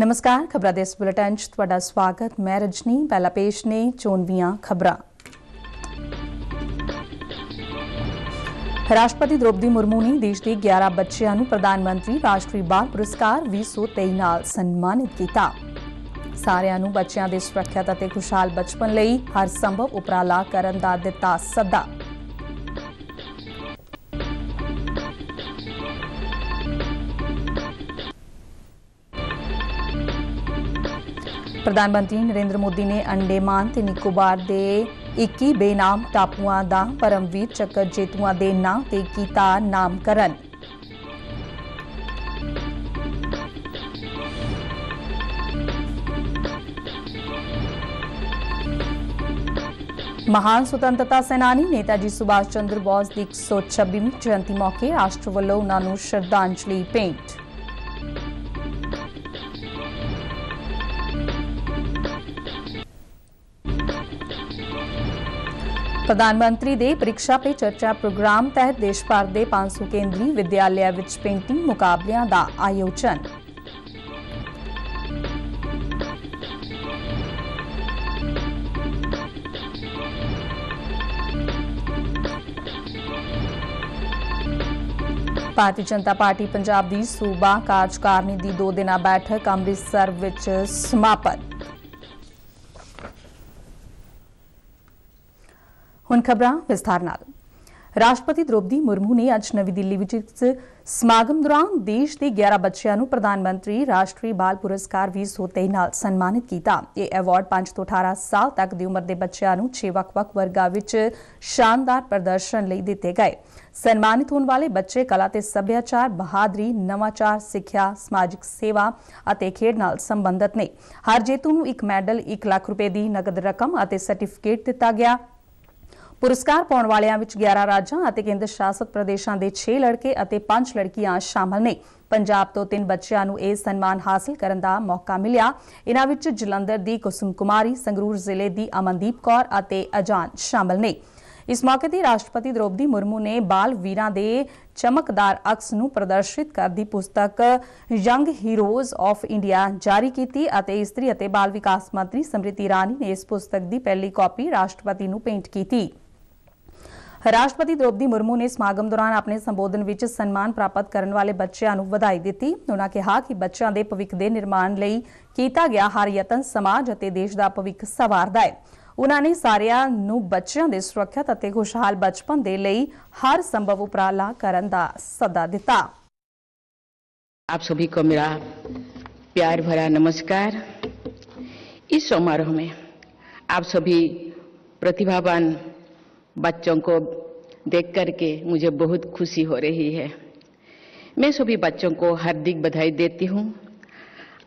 ਨਮਸਕਾਰ ਖਬਰਾਂ ਦੇ ਇਸ ਬੁਲੇਟਿਨ 'ਚ ਤੁਹਾਡਾ ਸਵਾਗਤ ਮੈਂ ਰਜਨੀ ਪਹਿਲਾ ਪੇਸ਼ ਨੇ ਚੋਣਵੀਆਂ ਖਬਰਾਂ ਰਾਸ਼ਟਰਪਤੀ ਦ੍ਰੋਪਦੀ ਮੁਰਮੂ ਨੇ ਦੇਸ਼ ਦੇ 11 ਬੱਚਿਆਂ ਨੂੰ ਪ੍ਰਧਾਨ ਮੰਤਰੀ ਰਾਸ਼ਟਰੀ ਬਾਲ ਪੁਰਸਕਾਰ 2023 ਨਾਲ ਸਨਮਾਨਿਤ ਕੀਤਾ ਸਾਰਿਆਂ ਨੂੰ ਬੱਚਿਆਂ ਦੇ ਸੁਰੱਖਿਅਤ ਅਤੇ ਖੁਸ਼ਹਾਲ ਬਚਪਨ ਲਈ ਹਰ ਸੰਭਵ ਉਪਰਾਲਾ ਕਰਨ ਦਾ ਦਿੱਤਾ ਸੱਦਾ प्रधानमंत्री नरेंद्र मोदी ने अंडेमान ते निकोबार दे 21 बेनाम टापुआ दा परमवीर चक्र जेतुआ के नाम ते कीता नामकरण महान स्वतंत्रता सेनानी नेताजी सुभाष चंद्र बोस की एक सौ 126वीं जयंती मौके राष्ट्र वल्लों उन्होंने श्रद्धांजलि भेंट ਪ੍ਰਧਾਨ ਮੰਤਰੀ ਦੇ ਪ੍ਰੀਖਿਆ ਪੇ ਚਰਚਾ ਪ੍ਰੋਗਰਾਮ ਤਹਿਤ ਦੇਸ਼ ਭਰ ਦੇ 500 ਕੇਂਦਰੀ ਵਿਦਿਆਲਿਆਂ ਵਿੱਚ ਪੇਂਟਿੰਗ ਮੁਕਾਬਲਿਆਂ ਦਾ ਆਯੋਜਨ ਭਾਰਤੀ ਜਨਤਾ ਪਾਰਟੀ ਪੰਜਾਬ ਦੀ ਸੂਬਾ ਕਾਰਜਕਾਰਨੀ ਦੀ 2 ਦਿਨਾਂ ਬੈਠਕ ਅੰਮ੍ਰਿਤਸਰ ਵਿੱਚ ਸਮਾਪਤ ਹੁਣ ਖਬਰਾਂ ਵਿਸਥਾਰ ਨਾਲ ਰਾਸ਼ਟਰਪਤੀ ਦ੍ਰੋਪਦੀ ਮੁਰਮੂ ਨੇ ਅੱਜ ਨਵੀਂ ਦਿੱਲੀ ਵਿੱਚ ਸਮਾਗਮ ਦੌਰਾਨ ਦੇਸ਼ ਦੇ 11 ਬੱਚਿਆਂ ਨੂੰ ਪ੍ਰਧਾਨ ਮੰਤਰੀ ਰਾਸ਼ਟਰੀ ਬਾਲ ਪੁਰਸਕਾਰ 2023 ਨਾਲ ਸਨਮਾਨਿਤ ਕੀਤਾ ਇਹ ਅਵਾਰਡ 5 ਤੋਂ 18 ਸਾਲ ਤੱਕ ਦੀ ਉਮਰ ਦੇ ਬੱਚਿਆਂ ਨੂੰ 6 ਵੱਖ-ਵੱਖ ਵਰਗਾਂ ਵਿੱਚ ਸ਼ਾਨਦਾਰ ਪ੍ਰਦਰਸ਼ਨ ਲਈ ਦਿੱਤੇ ਗਏ ਸਨਮਾਨਿਤ ਹੋਣ ਵਾਲੇ ਬੱਚੇ ਕਲਾ ਤੇ ਸੱਭਿਆਚਾਰ ਬਹਾਦਰੀ ਨਵਾਚਾਰ ਸਿੱਖਿਆ ਸਮਾਜਿਕ ਸੇਵਾ ਅਤੇ ਖੇਡ ਨਾਲ ਸੰਬੰਧਿਤ ਨੇ ਹਰ ਜੇਤੂ ਨੂੰ ਇੱਕ ਮੈਡਲ 1 ਲੱਖ ਰੁਪਏ ਦੀ ਨਗਦ ਰਕਮ ਅਤੇ ਸਰਟੀਫਿਕੇਟ ਦਿੱਤਾ ਗਿਆ ਪੁਰਸਕਾਰ ਪਾਉਣ ਵਾਲਿਆਂ ਵਿੱਚ 11 ਰਾਜਾਂ ਅਤੇ ਕੇਂਦਰ ਸ਼ਾਸਤ ਪ੍ਰਦੇਸ਼ਾਂ ਦੇ 6 ਲੜਕੇ ਅਤੇ 5 ਲੜਕੀਆਂ ਸ਼ਾਮਲ ਨੇ ਪੰਜਾਬ ਤੋਂ ਤਿੰਨ ਬੱਚਿਆਂ ਨੂੰ ਇਹ ਸਨਮਾਨ ਹਾਸਲ ਕਰਨ ਦਾ ਮੌਕਾ ਮਿਲਿਆ ਇਹਨਾਂ ਵਿੱਚ ਜਲੰਧਰ ਦੀ ਕੁਸਮ ਕੁਮਾਰੀ ਸੰਗਰੂਰ ਜ਼ਿਲ੍ਹੇ ਦੀ ਅਮਨਦੀਪ ਕੌਰ ਅਤੇ ਅਜਾਨ ਸ਼ਾਮਲ ਨੇ ਇਸ ਮੌਕੇ ਤੇ ਰਾਸ਼ਟਰਪਤੀ ਦ੍ਰੋਪਦੀ ਮੁਰਮੂ ਨੇ ਬਾਲ ਵੀਰਾਂ ਦੇ ਚਮਕਦਾਰ ਅਕਸ ਨੂੰ ਪ੍ਰਦਰਸ਼ਿਤ ਕਰਦੀ ਪੁਸਤਕ ਯੰਗ ਹੀਰੋਜ਼ ਆਫ ਇੰਡੀਆ ਜਾਰੀ ਕੀਤੀ ਅਤੇ ਇਸਤਰੀ ਅਤੇ ਬਾਲ ਵਿਕਾਸ ਮੰਤਰੀ ਸਮ੍ਰਿਤੀ ਰਾਣੀ ਨੇ ਇਸ ਪੁਸਤਕ ਦੀ ਪਹਿਲੀ ਕਾਪੀ ਰਾਸ਼ਟਰਪਤੀ ਨੂੰ ਪੇਂਟ ਕੀਤੀ राष्ट्रपति द्रौपदी मुर्मू ने समागम दौरान अपने संबोधन विच सम्मान प्राप्त करने वाले बच्चों वधाई दी उन्होंने कहा कि बच्चों के भविख के निर्माण लिया गया हर यतन समाज और देश का भविख संवार है उन्होंने सार्वजन बच्चों के सुरक्षित खुशहाल बचपन के लिए हर संभव उपराला करने का सदा दिता आप सभी को मेरा प्यार भरा नमस्कार इस समारोह में आप सभी प्रतिभावान बच्चों को देख करके मुझे बहुत खुशी हो रही है मैं सभी बच्चों को हार्दिक बधाई देती हूँ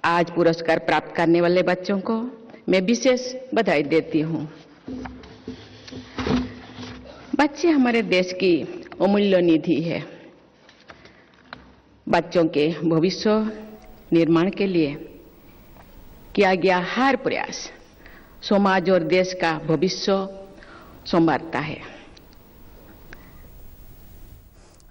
आज पुरस्कार प्राप्त करने वाले बच्चों को मैं विशेष बधाई देती हूँ बच्चे हमारे देश की अमूल्य निधि है बच्चों के भविष्य निर्माण के लिए किया गया हर प्रयास समाज और देश का भविष्य सोमवारता है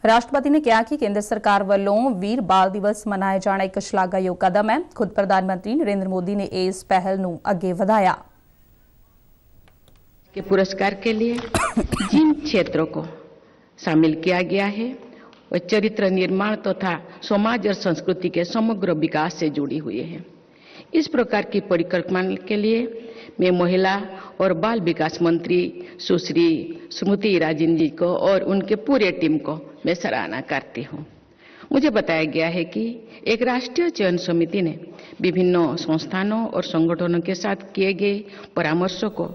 राष्ट्रपति ने कहा कि केंद्र सरकार वालों वीर बाल दिवस मनाए जाना एक योग कदम है खुद प्रधानमंत्री नरेंद्र मोदी ने इस पहल ਨੂੰ ਅੱਗੇ ਵਧਾਇਆ के पुरस्कार के लिए जिन क्षेत्रों को शामिल किया गया है वह चरित्र निर्माण तथा तो समाज और संस्कृति के समग्र विकास से जुड़ी हुई है इस प्रकार की परिकल्पना के लिए मैं महिला और बाल विकास मंत्री सुश्री स्मृति राजन जी को और उनके पूरे टीम को मैं सराहना करती हूँ मुझे बताया गया है कि एक राष्ट्रीय चयन समिति ने विभिन्न संस्थानों और संगठनों के साथ किए गए परामर्शों को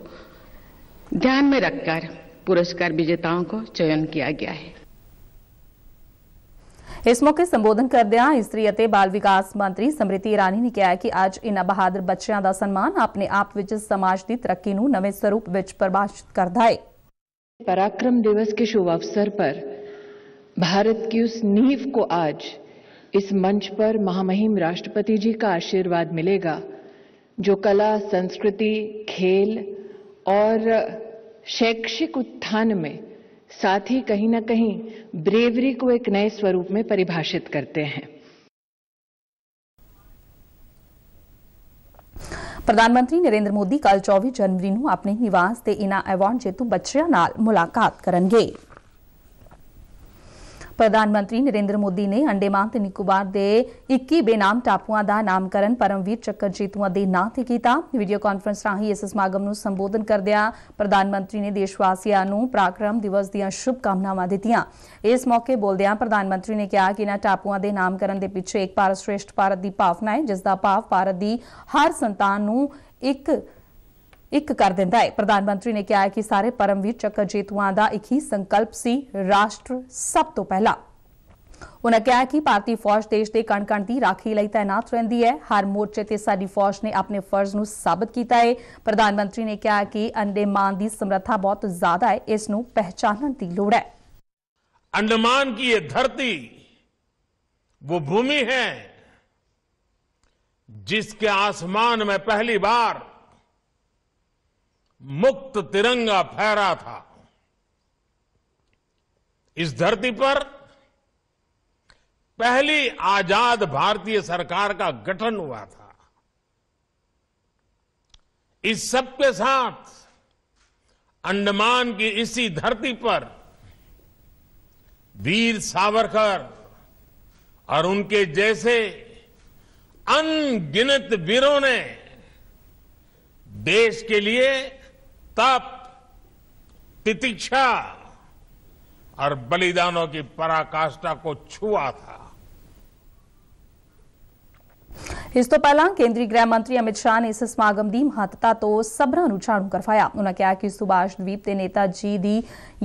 ध्यान में रखकर पुरस्कार विजेताओं को चयन किया गया है इस मौके संबोधन करद इसी बाल विकास मंत्री स्मृति ईरानी ने कहा कि अज इन बहादुर बच्चों का सम्मान अपने आप समाज की तरक्की नवे स्वरूप प्रभाषित करता है पराक्रम दिवस के शुभ अवसर पर भारत की उस नींव को आज इस मंच पर महामहिम राष्ट्रपति जी का आशीर्वाद मिलेगा जो कला संस्कृति खेल और शैक्षिक उत्थान में साथ ही कहीं ना कहीं ब्रेवरी को एक नए स्वरूप में परिभाषित करते हैं प्रधानमंत्री नरेंद्र मोदी कल 24 जनवरी अपने निवास से इन्होंने एवॉर्ड जेतु बच्चों मुलाकात करेंगे ਪ੍ਰਧਾਨ ਮੰਤਰੀ ਨਰਿੰਦਰ ਮੋਦੀ ਨੇ ਅੰਡੇਮਾਨ ਤੇ ਨਿਕੋਬਾਰ ਦੇ 21 ਬੇਨਾਮ ਟਾਪੂਆਂ ਦਾ ਨਾਮਕਰਨ ਪਰਮਵੀਰ ਚੱਕਰ ਜੀਤੂਆਂ ਦੇ ਨਾਂ ਤੇ ਕੀਤਾ ਵੀਡੀਓ ਕਾਨਫਰੰਸ ਰਾਹੀਂ ਇਸ ਸਮਾਗਮ ਨੂੰ ਸੰਬੋਧਨ ਕਰਦਿਆਂ ਪ੍ਰਧਾਨ ਮੰਤਰੀ ਨੇ ਦੇਸ਼ ਵਾਸੀਆਂ ਨੂੰ ਪ੍ਰਾਕਰਮ ਦਿਵਸ ਦੀਆਂ ਸ਼ੁਭ ਕਾਮਨਾਵਾਂ ਦਿੱਤੀਆਂ ਇਸ ਮੌਕੇ ਬੋਲਦਿਆਂ ਪ੍ਰਧਾਨ ਮੰਤਰੀ ਨੇ ਕਿਹਾ ਕਿ ਇਹਨਾਂ ਟਾਪੂਆਂ ਦੇ ਨਾਮਕਰਨ ਦੇ ਪਿੱਛੇ ਇੱਕ ਭਾਰਤ ਸ੍ਰੇਸ਼ਟ ਭਾਰਤ ਦੀ ਭਾਵਨਾ ਹੈ ਜਿਸ ਦਾ ਭਾਵ ਭਾਰਤ ਦੀ ਹਰ ਸੰਤਾਨ ਨੂੰ ਇੱਕ एक कर दिता है प्रधानमंत्री ने कहा है कि सारे परमवीर चक्र जेतुआ का एक ही संकल्प से राष्ट्र सब तो पहला उन्होंने कहा कि भारतीय फौज देश के कण कण की राखी लिए तैनात रही है हर मोर्चे से साड़ी फौज ने अपने फर्ज न साबित किया है प्रधानमंत्री ने कहा कि अंडेमान की समर्था बहुत ज्यादा है इस पहचान की लड़ है अंडमान की यह धरती वो भूमि है जिसके आसमान में पहली बार मुक्त तिरंगा फहरा था इस धरती पर पहली आजाद भारतीय सरकार का गठन हुआ था इस सब के साथ अंडमान की इसी धरती पर वीर सावरकर और उनके जैसे अनगिनत वीरों ने देश के लिए तप प्रतीक्षा और बलिदानों की पराकाष्ठा को छुआ था इस तो पहला केंद्रीय गृह मंत्री अमित शाह ने इस समागम की महत्ता तो सबरों झाणू करवाया उन्होंने कहा कि सुभाष द्वीप के नेता जी की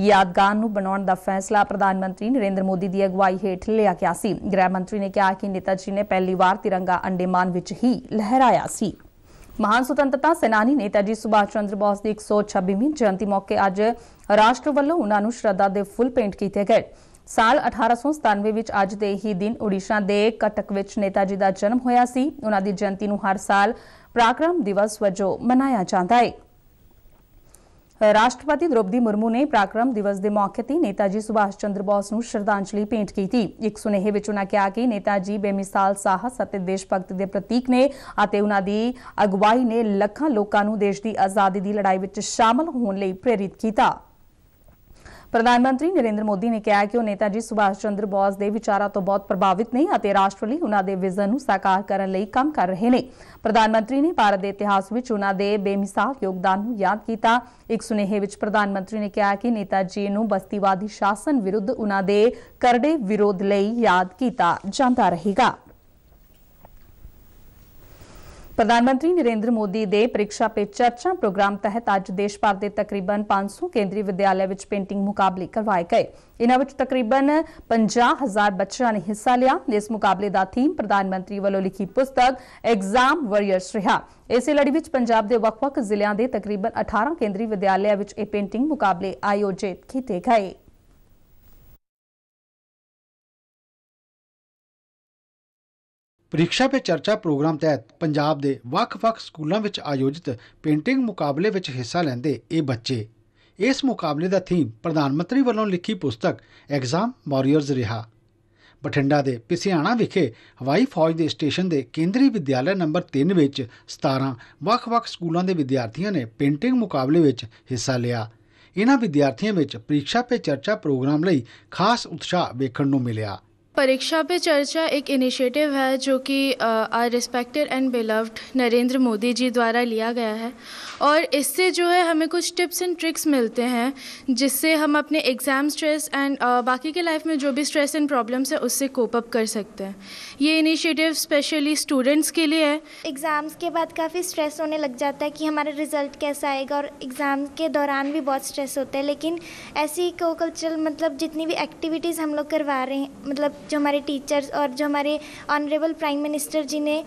यादगार बनाने का फैसला प्रधानमंत्री नरेंद्र मोदी की अगुवाई हेठ लिया गया गृहमंत्री ने कहा कि नेता जी ने पहली बार तिरंगा अंडेमान ही लहराया ਮਹਾਨ ਸੁਤੰਤਰਤਾ ਸੈਨਾਨੀ ਨੇਤਾਜੀ ਸੁਭਾਸ਼ ਚੰਦਰ ਬੋਸ ਦੀ 126ਵੀਂ ਜਯੰਤੀ ਮੌਕੇ ਅੱਜ ਰਾਸ਼ਟਰ ਵੱਲੋਂ ਉਹਨਾਂ ਨੂੰ ਸ਼ਰਧਾ ਦੇ ਫੁੱਲ ਪੇਂਟ ਕੀਤੇ ਗਏ ਸਾਲ 1897 ਵਿੱਚ ਅੱਜ ਦੇ ਹੀ ਦਿਨ ਓਡੀਸ਼ਾ ਦੇ ਕਟਕ ਵਿੱਚ ਨੇਤਾਜੀ ਦਾ ਜਨਮ ਹੋਇਆ ਸੀ ਉਹਨਾਂ ਦੀ ਜਯੰਤੀ ਨੂੰ ਹਰ ਸਾਲ ਪ੍ਰਾਕਰਮ ਦਿਵਸ ਵਜੋਂ ਮਨਾਇਆ ਜਾਂਦਾ ਹੈ ਰਾਸ਼ਟਰਪਤੀ ਦ੍ਰੋਪਦੀ ਮੁਰਮੂ ਨੇ ਪ੍ਰਾਕਰਮ ਦਿਵਸ ਦੇ ਮੌਕੇ ਤੇ ਨੇਤਾਜੀ ਸੁਭਾਸ਼ ਚੰਦਰ ਬੋਸ ਨੂੰ ਸ਼ਰਧਾਂਜਲੀ ਭੇਂਟ ਕੀਤੀ ਇੱਕ ਸੁਨੇਹੇ ਵਿੱਚ ਉਹਨਾਂ ਕਿਹਾ ਕਿ ਨੇਤਾਜੀ ਬੇਮਿਸਾਲ ਸਾਹਸ ਅਤੇ ਦੇਸ਼ ਭਗਤ ਦੇ ਪ੍ਰਤੀਕ ਨੇ ਅਤੇ ਉਹਨਾਂ ਦੀ ਅਗਵਾਈ ਨੇ ਲੱਖਾਂ ਲੋਕਾਂ ਨੂੰ ਦੇਸ਼ ਦੀ ਆਜ਼ਾਦੀ ਦੀ ਲੜਾਈ ਵਿੱਚ ਸ਼ਾਮਲ ਹੋਣ ਲਈ ਪ੍ਰੇਰਿਤ ਕੀਤਾ ਪ੍ਰਧਾਨ ਮੰਤਰੀ ਨਰਿੰਦਰ ਮੋਦੀ ਨੇ ਕਿਹਾ ਕਿ ਉਹ ਨੇਤਾਜੀ ਸੁਭਾਸ਼ ਚੰਦਰ ਬੋਸ ਦੇ ਵਿਚਾਰਾਂ ਤੋਂ ਬਹੁਤ ਪ੍ਰਭਾਵਿਤ ਨੇ ਅਤੇ ਰਾਸ਼ਟਰ ਲਈ ਉਹਨਾਂ ਦੇ ਵਿਜ਼ਨ ਨੂੰ ਸਾਕਾਰ ਕਰਨ ਲਈ ਕੰਮ ਕਰ ਰਹੇ ਨੇ ਪ੍ਰਧਾਨ ਮੰਤਰੀ ਨੇ ਭਾਰਤ ਦੇ ਇਤਿਹਾਸ ਵਿੱਚ ਉਹਨਾਂ ਦੇ ਬੇਮਿਸਾਲ ਯੋਗਦਾਨ ਨੂੰ ਯਾਦ ਕੀਤਾ ਇੱਕ ਸੁਨੇਹੇ ਵਿੱਚ ਪ੍ਰਧਾਨ ਮੰਤਰੀ ਨੇ ਕਿਹਾ ਕਿ ਨੇਤਾਜੀ ਨੂੰ ਬਸਤੀਵਾਦੀ ਸ਼ਾਸਨ ਵਿਰੁੱਧ ਉਹਨਾਂ ਦੇ ਕਰੜੇ ਵਿਰੋਧ ਲਈ ਯਾਦ ਕੀਤਾ ਜਾਂਦਾ ਰਹੇਗਾ ਪ੍ਰਧਾਨ ਮੰਤਰੀ ਨਰਿੰਦਰ ਮੋਦੀ ਦੇ ਪ੍ਰੀਖਿਆ ਪੇ ਚਰਚਾ ਪ੍ਰੋਗਰਾਮ ਤਹਿਤ ਅੱਜ ਦੇਸ਼ ਭਰ ਦੇ ਤਕਰੀਬਨ 500 ਕੇਂਦਰੀ ਵਿਦਿਆਲਿਆ ਵਿੱਚ ਪੇਂਟਿੰਗ ਮੁਕਾਬਲੇ ਕਰਵਾਏ ਗਏ ਇਨ੍ਹਾਂ ਵਿੱਚ ਤਕਰੀਬਨ 50000 ਬੱਚਿਆਂ ਨੇ ਹਿੱਸਾ ਲਿਆ ਇਸ ਮੁਕਾਬਲੇ ਦਾ ਥੀਮ ਪ੍ਰਧਾਨ ਮੰਤਰੀ ਵੱਲੋਂ ਲਿਖੀ ਪੁਸਤਕ ਐਗਜ਼ਾਮ ਵਾਰੀਅਰਸ ਰਿਹਾ ਇਸੇ ਲੜੀ ਵਿੱਚ ਪੰਜਾਬ ਦੇ ਵੱਖ-ਵੱਖ ਜ਼ਿਲ੍ਹਿਆਂ ਦੇ ਤਕਰੀਬਨ 18 ਕੇਂਦਰੀ ਵਿਦਿਆਲਿਆ ਵਿੱਚ ਇਹ ਪੇਂਟਿੰਗ ਮੁਕਾਬਲੇ ਆਯੋਜਿਤ ਕੀਤੇ ਗਏ ਪ੍ਰੀਖਿਆ 'ਤੇ ਚਰਚਾ ਪ੍ਰੋਗਰਾਮ ਤਹਿਤ ਪੰਜਾਬ ਦੇ ਵੱਖ-ਵੱਖ ਸਕੂਲਾਂ ਵਿੱਚ ਆਯੋਜਿਤ ਪੇਂਟਿੰਗ ਮੁਕਾਬਲੇ ਵਿੱਚ ਹਿੱਸਾ ਲੈਂਦੇ ਇਹ ਬੱਚੇ ਇਸ ਮੁਕਾਬਲੇ ਦਾ ਥੀਮ ਪ੍ਰਧਾਨ ਮੰਤਰੀ ਵੱਲੋਂ ਲਿਖੀ ਪੁਸਤਕ ਐਗਜ਼ਾਮ ਵਾਰੀਅਰਸ ਰਿਹਾ ਬਠਿੰਡਾ ਦੇ ਪਿਸਿਆਣਾ ਵਿਖੇ ਹਵਾਈ ਫੌਜ ਦੇ ਸਟੇਸ਼ਨ ਦੇ ਕੇਂਦਰੀ ਵਿਦਿਆਲਿਆ ਨੰਬਰ 3 ਵਿੱਚ 17 ਵੱਖ-ਵੱਖ ਸਕੂਲਾਂ ਦੇ ਵਿਦਿਆਰਥੀਆਂ ਨੇ ਪੇਂਟਿੰਗ ਮੁਕਾਬਲੇ ਵਿੱਚ ਹਿੱਸਾ ਲਿਆ ਇਹਨਾਂ ਵਿਦਿਆਰਥੀਆਂ ਵਿੱਚ ਪ੍ਰੀਖਿਆ 'ਤੇ ਚਰਚਾ ਪ੍ਰੋਗਰਾਮ ਲਈ ਖਾਸ ਉਤਸ਼ਾਹ ਵੇਖਣ ਨੂੰ ਮਿਲਿਆ परीक्षा पे चर्चा एक इनिशिएटिव है जो कि our respected and beloved Narendra Modi ji द्वारा लिया गया है और इससे जो है हमें कुछ टिप्स एंड ट्रिक्स मिलते हैं जिससे हम अपने एग्ज़ाम स्ट्रेस एंड बाकी के लाइफ में जो भी स्ट्रेस एंड प्रॉब्लम्स है उससे कोप अप कर सकते हैं ये इनिशिएटिव स्पेशली स्टूडेंट्स के लिए है एग्ज़ाम्स के बाद काफ़ी स्ट्रेस होने लग जाता है कि हमारा रिजल्ट कैसा आएगा और एग्ज़ाम के दौरान भी बहुत स्ट्रेस होता है लेकिन ऐसी को मतलब जितनी भी एक्टिविटीज़ हम लोग करवा रहे हैं मतलब जो हमारे टीचर्स और जो हमारे ऑनरेबल प्राइम मिनिस्टर जी ने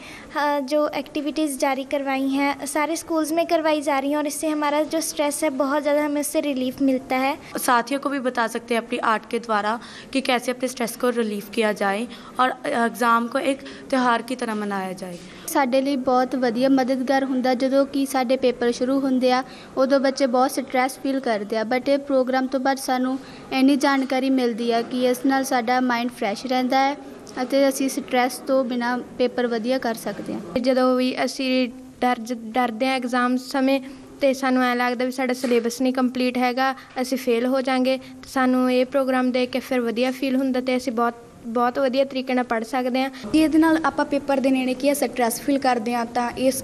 जो एक्टिविटीज़ जारी करवाई हैं सारे स्कूल्स में करवाई जा रही हैं और इससे हमारा जो स्ट्रेस है बहुत ज़्यादा हमें उससे रिलीफ मिलता है साथियों को भी बता सकते हैं अपनी आर्ट के द्वारा कि कैसे अपने स्ट्रेस को रिलीफ किया जाए और एग्ज़ाम को एक त्यौहार की तरह मनाया जाए ਸਾਡੇ ਲਈ ਬਹੁਤ ਵਧੀਆ ਮਦਦਗਾਰ ਹੁੰਦਾ ਜਦੋਂ ਕਿ ਸਾਡੇ ਪੇਪਰ ਸ਼ੁਰੂ ਹੁੰਦੇ ਆ ਉਦੋਂ ਬੱਚੇ ਬਹੁਤ ਸਟ੍ਰੈਸ ਫੀਲ ਕਰਦੇ ਆ ਬਟ ਇਹ ਪ੍ਰੋਗਰਾਮ ਤੋਂ ਬਾਅਦ ਸਾਨੂੰ ਐਨੀ ਜਾਣਕਾਰੀ ਮਿਲਦੀ ਆ ਕਿ ਇਸ ਨਾਲ ਸਾਡਾ ਮਾਈਂਡ ਫਰੈਸ਼ ਰਹਿੰਦਾ ਹੈ ਅਤੇ ਅਸੀਂ ਸਟ੍ਰੈਸ ਤੋਂ ਬਿਨਾ ਪੇਪਰ ਵਧੀਆ ਕਰ ਸਕਦੇ ਆ ਜਦੋਂ ਵੀ ਅਸੀਂ ਡਰ ਡਰਦੇ ਆ ਐਗਜ਼ਾਮ ਸਮੇਂ ਤੇ ਸਾਨੂੰ ਐ ਲੱਗਦਾ ਵੀ ਸਾਡਾ ਸਿਲੇਬਸ ਨਹੀਂ ਕੰਪਲੀਟ ਹੈਗਾ ਅਸੀਂ ਫੇਲ ਹੋ ਜਾਾਂਗੇ ਸਾਨੂੰ ਇਹ ਪ੍ਰੋਗਰਾਮ ਦੇਖ ਕੇ ਫਿਰ ਵਧੀਆ ਫੀਲ ਹੁੰਦਾ ਤੇ ਅਸੀਂ ਬਹੁਤ ਬਹੁਤ ਵਧੀਆ ਤਰੀਕੇ ਨਾਲ ਪੜ੍ਹ ਸਕਦੇ ਆ ਇਹਦੇ ਨਾਲ ਆਪਾਂ ਪੇਪਰ ਦੇ ਨੇੜੇ ਕੀ ਹੈ ਸਟ੍ਰੈਸ ਫੀਲ ਕਰਦੇ ਆ ਤਾਂ ਇਸ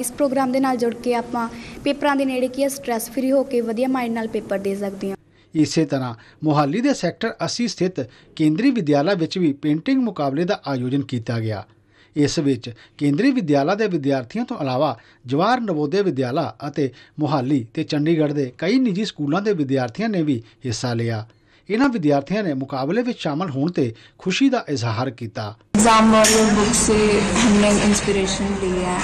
ਇਸ ਪ੍ਰੋਗਰਾਮ ਦੇ ਨਾਲ ਜੁੜ ਕੇ ਆਪਾਂ ਪੇਪਰਾਂ ਦੇ ਨੇੜੇ ਕੀ ਹੈ ਸਟ੍ਰੈਸ ਫਰੀ ਹੋ ਕੇ ਵਧੀਆ ਮਾਈਂਡ ਨਾਲ ਪੇਪਰ ਦੇ ਸਕਦੇ ਆ ਇਸੇ ਤਰ੍ਹਾਂ ਮੋਹਾਲੀ ਦੇ ਸੈਕਟਰ 80 ਸਥਿਤ ਕੇਂਦਰੀ ਵਿਦਿਆਲਾ ਵਿੱਚ ਵੀ ਪੇਂਟਿੰਗ ਮੁਕਾਬਲੇ ਦਾ ਆਯੋਜਨ ਕੀਤਾ ਗਿਆ ਇਸ ਵਿੱਚ ਕੇਂਦਰੀ ਵਿਦਿਆਲਾ ਦੇ ਵਿਦਿਆਰਥੀਆਂ ਤੋਂ ਇਲਾਵਾ ਜਵਾਰ ਨਵੋਦਿਆ ਵਿਦਿਆਲਾ ਅਤੇ ਮੋਹਾਲੀ ਤੇ ਚੰਡੀਗੜ੍ਹ ਦੇ ਕਈ ਨਿੱਜੀ ਸਕੂਲਾਂ ਦੇ ਵਿਦਿਆਰਥੀਆਂ ਨੇ ਵੀ ਹਿੱਸਾ ਲਿਆ ਇਹਨਾਂ ਵਿਦਿਆਰਥੀਆਂ ਨੇ ਮੁਕਾਬਲੇ ਵਿੱਚ ਸ਼ਾਮਲ ਹੋਣ ਤੇ ਖੁਸ਼ੀ ਦਾ ਇਜ਼ਹਾਰ ਕੀਤਾ से हमने इंस्पिरेशन ली है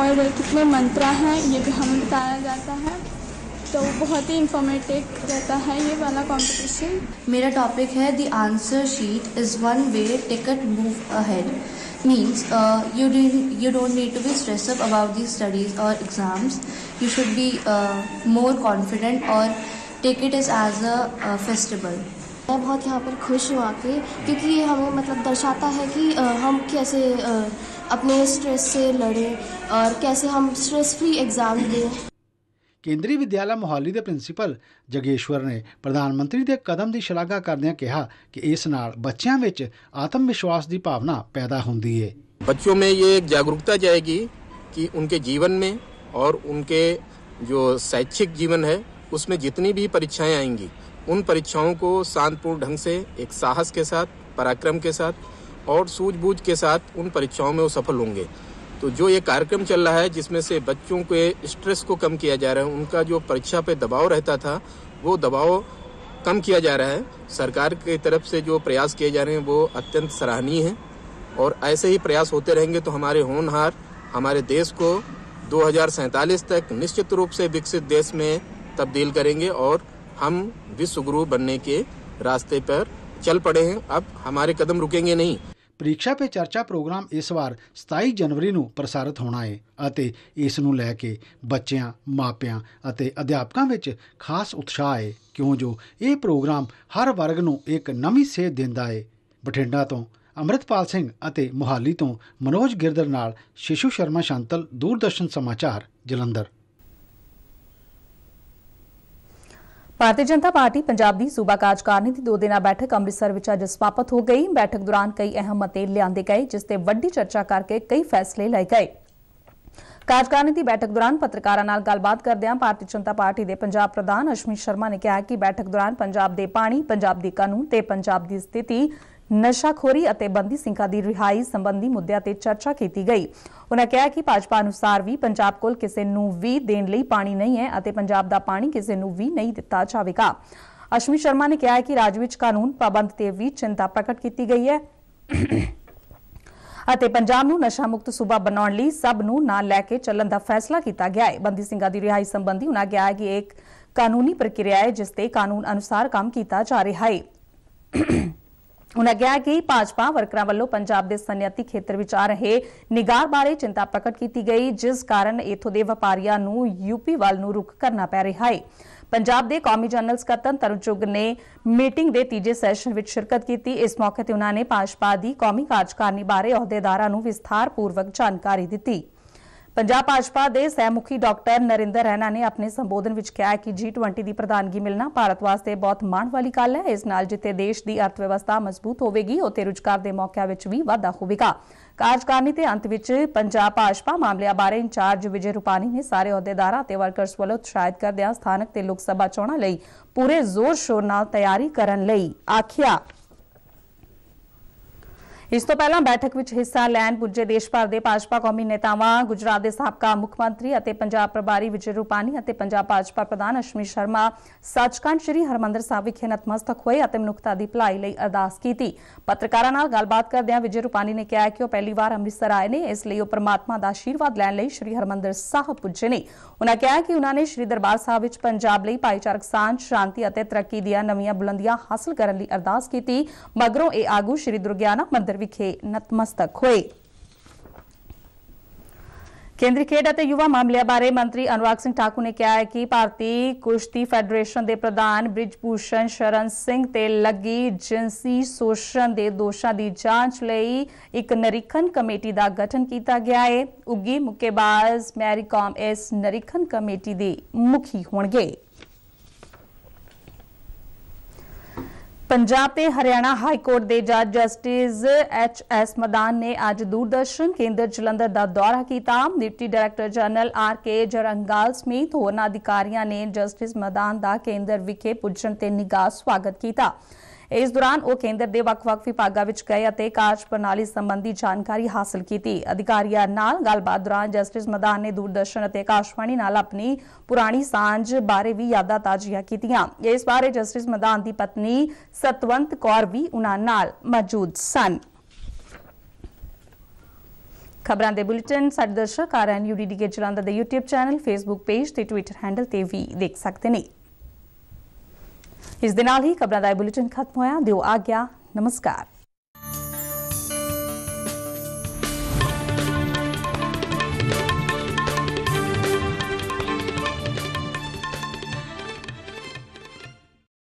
और कितने मंत्रा हैं ये भी हमें बताया जाता है तो बहुत ही इंफॉर्मेटिव रहता है ये वाला कंपटीशन मेरा टॉपिक है the answer sheet is one way ticket move ahead means uh, you do, you don't need to be stressed up about these studies or exams you should be uh, more confident or take it as as a uh, festival मैं बहुत यहाँ पर खुश हूँ आके क्योंकि ये हमें मतलब दर्शाता है कि आ, हम कैसे आ, अपने स्ट्रेस से लड़ें और कैसे हम स्ट्रेस फ्री एग्ज़ाम दें केंद्रीय विद्यालय मोहाली के ਪ੍ਰਿੰਸੀਪਲ जगेश्वर ने प्रधानमंत्री के कदम की शलाघा करद कहा कि इस न बच्चों में ਵਿੱਚ ਆਤਮ ਵਿਸ਼ਵਾਸ ਦੀ ਭਾਵਨਾ ਪੈਦਾ ਹੁੰਦੀ बच्चों में ये एक जागरूकता जाएगी कि उनके जीवन में और उनके जो शैक्षिक जीवन है उसमें जितनी भी परीक्षाएं आएंगी उन परीक्षाओं को शांतपूर्ण ढंग से एक साहस के साथ पराक्रम के साथ और सूझबूझ के साथ उन परीक्षाओं में वो सफल होंगे तो जो ये कार्यक्रम चल रहा है जिसमें से बच्चों के स्ट्रेस को कम किया जा रहा है उनका जो परीक्षा पे दबाव रहता था वो दबाव कम किया जा रहा है सरकार की तरफ से जो प्रयास किए जा रहे हैं वो अत्यंत सराहनीय है और ऐसे ही प्रयास होते रहेंगे तो हमारे होनहार हमारे देश को दो तक निश्चित रूप से विकसित देश में तब्दील करेंगे और हम विश्वगुरु बनने के रास्ते पर चल पड़े हैं अब हमारे कदम रुकेंगे नहीं ਪ੍ਰੀਖਿਆ ਪੇ ਚਰਚਾ ਪ੍ਰੋਗਰਾਮ ਇਸ ਵਾਰ 27 ਜਨਵਰੀ ਨੂੰ ਪ੍ਰਸਾਰਿਤ ਹੋਣਾ ਹੈ ਅਤੇ ਇਸ ਨੂੰ ਲੈ ਕੇ ਬੱਚਿਆਂ, ਮਾਪਿਆਂ ਅਤੇ ਅਧਿਆਪਕਾਂ ਵਿੱਚ ਖਾਸ ਉਤਸ਼ਾਹ ਹੈ ਕਿਉਂ ਜੋ ਇਹ ਪ੍ਰੋਗਰਾਮ ਹਰ ਵਰਗ ਨੂੰ ਇੱਕ ਨਵੀਂ ਸੇਧ ਦਿੰਦਾ ਹੈ ਬਠਿੰਡਾ ਤੋਂ ਅਮਰਿਤਪਾਲ ਸਿੰਘ ਅਤੇ ਮੁਹਾਲੀ ਤੋਂ ਮਨੋਜ ਗਿਰਦਰ ਨਾਲ ਸ਼ਿਸ਼ੂ ਸ਼ਰਮਾ ਸ਼ਾਂਤਲ ਦੂਰਦਰਸ਼ਨ ਸਮਾਚਾਰ ਜਲੰਧਰ ਭਾਰਤੀ ਜਨਤਾ ਪਾਰਟੀ ਪੰਜਾਬ ਦੀ ਸੂਬਾ ਕਾਰਜਕਾਰਨੀ ਦੀ ਦੋ ਦਿਨਾਂ ਬੈਠਕ ਅੰਮ੍ਰਿਤਸਰ ਵਿੱਚ ਅੱਜ ਸਮਾਪਤ ਹੋ ਗਈ ਬੈਠਕ ਦੌਰਾਨ ਕਈ ਅਹਿਮ ਮਤੇ ਲਿਆਂਦੇ ਗਏ ਜਿਸ ਤੇ ਵੱਡੀ ਚਰਚਾ ਕਰਕੇ ਕਈ ਫੈਸਲੇ ਲਏ ਗਏ ਕਾਰਜਕਾਰਨੀ ਦੀ ਬੈਠਕ ਦੌਰਾਨ ਪੱਤਰਕਾਰਾਂ ਨਾਲ ਗੱਲਬਾਤ ਕਰਦਿਆਂ ਭਾਰਤੀ ਜਨਤਾ ਪਾਰਟੀ ਦੇ ਪੰਜਾਬ ਪ੍ਰਧਾਨ ਅਸ਼ਮੀ ਸ਼ਰਮਾ ਨੇ ਕਿਹਾ ਕਿ ਬੈਠਕ ਦੌਰਾਨ ਪੰਜਾਬ ਦੇ ਪਾਣੀ ਪੰਜਾਬ ਦੇ ਕਾਨੂੰਨ ਤੇ ਪੰਜਾਬ ਦੀ ਸਥਿਤੀ ਨਸ਼ਾਖੋਰੀ ਅਤੇ ਬੰਦੀ ਸਿੰਘਾਂ ਦੀ ਰਿਹਾਈ ਸੰਬੰਧੀ ਮੁੱਦਿਆਂ ਤੇ ਚਰਚਾ ਕੀਤੀ ਗਈ ਉਹਨਾਂ ਕਿਹਾ ਕਿ ਭਾਜਪਾ ਅਨੁਸਾਰ ਵੀ ਪੰਜਾਬ ਕੋਲ ਕਿਸੇ ਨੂੰ ਵੀ ਦੇਣ ਲਈ ਪਾਣੀ ਨਹੀਂ ਹੈ ਅਤੇ ਪੰਜਾਬ ਦਾ ਪਾਣੀ ਕਿਸੇ ਨੂੰ ਵੀ ਨਹੀਂ ਦਿੱਤਾ ਜਾਵੇਗਾ ਅਸ਼ਮੀ ਸ਼ਰਮਾ ਨੇ ਕਿਹਾ ਕਿ ਰਾਜ ਵਿੱਚ ਕਾਨੂੰਨ ਪਾਬੰਦ ਤੇ ਵੀ ਚਿੰਤਾ ਪ੍ਰਗਟ ਕੀਤੀ ਗਈ ਹੈ ਅਤੇ ਪੰਜਾਬ ਨੂੰ ਨਸ਼ਾ ਮੁਕਤ ਸੂਬਾ ਬਣਾਉਣ ਲਈ ਸਭ ਨੂੰ ਨਾਲ ਲੈ ਕੇ ਚੱਲਣ ਦਾ ਫੈਸਲਾ ਕੀਤਾ ਗਿਆ ਹੈ ਬੰਦੀ ਸਿੰਘਾਂ ਦੀ ਰਿਹਾਈ ਸੰਬੰਧੀ ਉਹਨਾਂ ਕਿਹਾ ਹੈ ਕਿ ਇੱਕ ਕਾਨੂੰਨੀ ਪ੍ਰਕਿਰਿਆ ਹੈ ਜਿਸ ਤੇ ਕਾਨੂੰਨ ਅਨੁਸਾਰ ਕੰਮ ਕੀਤਾ ਜਾ ਰਿਹਾ ਹੈ ਉਹਨਾਂ ਕਿਹਾ ਕਿ ਭਾਜਪਾ ਵਰਕਰਾਂ ਵੱਲੋਂ ਪੰਜਾਬ ਦੇ ਸਨਅਤੀ ਖੇਤਰ ਵਿੱਚ ਆ ਰਹੇ ਨਿਗਾਰ ਬਾਰੇ ਚਿੰਤਾ ਪ੍ਰਗਟ ਕੀਤੀ ਗਈ ਜਿਸ ਕਾਰਨ ਇਥੋਂ ਦੇ ਵਪਾਰੀਆਂ ਨੂੰ ਯੂਪੀ ਵੱਲ ਨੂੰ ਰੁਕ ਕਰਨਾ ਪੈ ਰਿਹਾ ਹੈ ਪੰਜਾਬ ਦੇ ਕੌਮੀ ਜਨਰਲ ਸਕੱਤਰ ਤਰੁਣ ਚੁਗ ਨੇ ਮੀਟਿੰਗ ਦੇ ਤੀਜੇ ਸੈਸ਼ਨ ਵਿੱਚ ਸ਼ਿਰਕਤ ਕੀਤੀ ਇਸ ਮੌਕੇ ਤੇ ਉਹਨਾਂ ਨੇ ਭਾਜਪਾ ਦੀ ਕੌਮੀ ਕਾਰਜਕਾਰਨੀ ਬਾਰੇ ਅਹੁਦੇਦਾਰਾਂ ਨੂੰ ਵਿਸਥਾਰਪੂਰਵਕ ਜਾਣਕਾਰੀ ਦਿੱਤੀ ਪੰਜਾਬ ਭਾਜਪਾ ਦੇ ਸਹਿਮੁਖੀ ਡਾਕਟਰ ਨਰਿੰਦਰ ਰੈਣਾ ਨੇ ਆਪਣੇ ਸੰਬੋਧਨ ਵਿੱਚ ਕਿਹਾ ਕਿ G20 ਦੀ ਪ੍ਰਧਾਨਗੀ ਮਿਲਣਾ ਭਾਰਤ ਵਾਸਤੇ ਬਹੁਤ ਮਾਣ ਵਾਲੀ ਗੱਲ ਹੈ ਇਸ ਨਾਲ ਜਿੱਥੇ ਦੇਸ਼ ਦੀ ਅਰਥ ਵਿਵਸਥਾ ਮਜ਼ਬੂਤ ਹੋਵੇਗੀ ਉਤੇ ਰੁਜ਼ਗਾਰ ਦੇ ਮੌਕਿਆਂ ਵਿੱਚ ਵੀ ਵਾਧਾ ਹੋਵੇਗਾ ਕਾਰਜਕਾਰਨੀ ਤੇ ਅੰਤ ਵਿੱਚ ਪੰਜਾਬ ਭਾਜਪਾ ਮਾਮਲਿਆਂ ਬਾਰੇ ਇੰਚਾਰਜ ਵਿਜੇ ਰੂਪਾਨੀ ਨੇ ਸਾਰੇ ਅਹੁਦੇਦਾਰਾਂ ਤੇ ਵਰਕਰਸ ਵੱਲੋਂ ਉਤਸ਼ਾਹਿਤ ਕਰਦਿਆਂ ਸਥਾਨਕ ਤੇ ਲੋਕ ਸਭਾ ਚੋਣਾਂ ਲਈ ਪੂਰੇ ਜ਼ੋਰ ਸ਼ੋਰ ਨਾਲ ਤਿਆਰੀ ਕਰਨ ਲਈ ਆਖਿਆ ਇਸ ਤੋਂ ਪਹਿਲਾਂ ਬੈਠਕ ਵਿੱਚ ਹਿੱਸਾ ਲੈਣ ਪੁੱਜੇ ਦੇਸ਼ ਭਰ ਦੇ ਭਾਜਪਾ ਕੌਮੀ ਨੇਤਾਵਾਂ ਗੁਜਰਾਤ ਦੇ ਸਾਬਕਾ ਮੁੱਖ ਮੰਤਰੀ ਅਤੇ ਪੰਜਾਬ ਪ੍ਰਭਾਰੀ ਵਿਜੇ ਰੂਪਾਨੀ ਅਤੇ ਪੰਜਾਬ ਭਾਜਪਾ ਪ੍ਰਧਾਨ ਅਸ਼ਮੀ ਸ਼ਰਮਾ ਸੱਚਖੰਡ ਸ੍ਰੀ ਹਰਮੰਦਰ ਸਾਹਿਬ ਵਿਖੇ ਨਤਮਸਤਕ ਹੋਏ ਅਤੇ ਮਨੁੱਖਤਾ ਦੀ ਭਲਾਈ ਲਈ ਅਰਦਾਸ ਕੀਤੀ ਪੱਤਰਕਾਰਾਂ ਨਾਲ ਗੱਲਬਾਤ ਕਰਦਿਆਂ ਵਿਜੇ ਰੂਪਾਨੀ ਨੇ ਕਿਹਾ ਕਿ ਉਹ ਪਹਿਲੀ ਵਾਰ ਅੰਮ੍ਰਿਤਸਰ ਆਏ ਨੇ ਇਸ ਲਈ ਉਹ ਪ੍ਰਮਾਤਮਾ ਦਾ ਆਸ਼ੀਰਵਾਦ ਲੈਣ ਲਈ ਸ੍ਰੀ ਹਰਮੰਦਰ ਸਾਹਿਬ ਪੁੱਜੇ ਨੇ ਉਹਨਾਂ ਕਿਹਾ ਕਿ ਉਹਨਾਂ ਨੇ ਸ੍ਰੀ ਦਰਬਾਰ ਸਾਹਿਬ ਵਿੱਚ ਪੰਜਾਬ ਲਈ ਭਾਈਚਾਰਕ ਸਾਂਝ ਸ਼ਾਂਤੀ ਅਤੇ ਤਰੱਕੀ ਦੀਆਂ ਨਵੀਆਂ ਬੁਲੰਦੀਆਂ ਹਾਸਲ ਕਰਨ ਲਈ ਅਰਦਾਸ ਕੀਤੀ ਮਗਰੋਂ ਇਹ ਆਗੂ ਸ੍ਰੀ ਦੁਰਗਿਆਨਾ ਮੰਦਿਰ ਵਿਖੇ ਨਤਮਸਤਕ ਹੋਏ ਕੇਂਦਰੀ ਖੇਡ ਅਤੇ ਯੁਵਾ ਮਾਮਲਿਆਂ ਬਾਰੇ ਮੰਤਰੀ ਅਨੁਰਾਗ ਸਿੰਘ ਠਾਕੁਰ ਨੇ ਕਿਹਾ ਹੈ ਕਿ ਭਾਰਤੀ ਕੁਸ਼ਤੀ ਫੈਡਰੇਸ਼ਨ ਦੇ ਪ੍ਰਧਾਨ ਬ੍ਰਿਜਪੂਸ਼ਨ ਸ਼ਰਨ ਸਿੰਘ ਤੇ ਲੱਗੀ ਜਿੰਸੀ ਸ਼ੋਸ਼ਣ ਦੇ ਦੋਸ਼ਾਂ ਦੀ ਜਾਂਚ ਲਈ ਇੱਕ ਨਿਰੀਖਣ ਕਮੇਟੀ ਦਾ ਗਠਨ ਕੀਤਾ ਗਿਆ ਹੈ ਉੱਗੀ ਮੁੱਕੇਬਾਜ਼ ਮੈਰੀਕਾਮ ਇਸ ਨਿਰੀਖਣ ਕਮੇਟੀ ਦੇ ਮੁਖੀ ਹੋਣਗੇ ਪੰਜਾਬ ਤੇ ਹਰਿਆਣਾ ਹਾਈ ਕੋਰਟ ਦੇ ਜੱਜ ਜਸਟਿਸ ਐਚ ਐਸ ਮਦਾਨ ਨੇ ਅੱਜ ਦੂਰਦਰਸ਼ਨ ਕੇਂਦਰ ਜਲੰਧਰ ਦਾ ਦੌਰਾ ਕੀਤਾ deputy director general R K ਜਰੰਗਾਲ ਸਮੇਤ ਹੋਰਨਾਂ ਅਧਿਕਾਰੀਆਂ ਨੇ ਜਸਟਿਸ ਮਦਾਨ ਦਾ ਕੇਂਦਰ ਵਿਖੇ ਪੁੱਜਣ ਤੇ ਨਿਗਾਹ ਸਵਾਗਤ ਕੀਤਾ ਇਸ ਦੌਰਾਨ ਉਹ ਕੇਂਦਰ ਦੇ ਵੱਖ-ਵੱਖ ਵਿਭਾਗਾਂ ਵਿੱਚ ਗਏ ਅਤੇ ਕਾਰਜ ਪ੍ਰਣਾਲੀ ਸੰਬੰਧੀ ਜਾਣਕਾਰੀ ਹਾਸਲ ਕੀਤੀ ਅਧਿਕਾਰੀਆਂ ਨਾਲ ਗੱਲਬਾਤ ਦੌਰਾਨ ਜਸਟਿਸ ਮਦਾਨ ਨੇ ਦੂਰਦਰਸ਼ਨ ਅਤੇ ਆਕਾਸ਼ਵਾਣੀ ਨਾਲ ਆਪਣੀ ਪੁਰਾਣੀ ਸਾਂਝ ਬਾਰੇ ਵੀ ਯਾਦਾਂ ਤਾਜ਼ੀਆਂ ਕੀਤੀਆਂ ਇਸ ਬਾਰੇ ਜਸਟਿਸ ਮਦਾਨ ਦੀ ਪਤਨੀ ਸਤਵੰਤ ਕੌਰ ਵੀ ਉਹਨਾਂ ਨਾਲ ਮੌਜੂਦ ਸਨ ਖਬਰਾਂ ਦੇ ਬੁਲੇਟਿਨ ਸਾਡੇ ਦਰਸ਼ਕ ਆਰਐਨ ਯੂਡੀਡੀ ਕੇ ਜਲੰਧਰ ਦੇ YouTube ਚੈਨਲ Facebook ਪੇਜ ਤੇ Twitter ਹੈਂਡਲ ਤੇ ਵੀ ਦੇਖ ਸਕਦੇ ਨੇ इस दिन ही खबर बुलेटिन खत्म होया दियो आ गया नमस्कार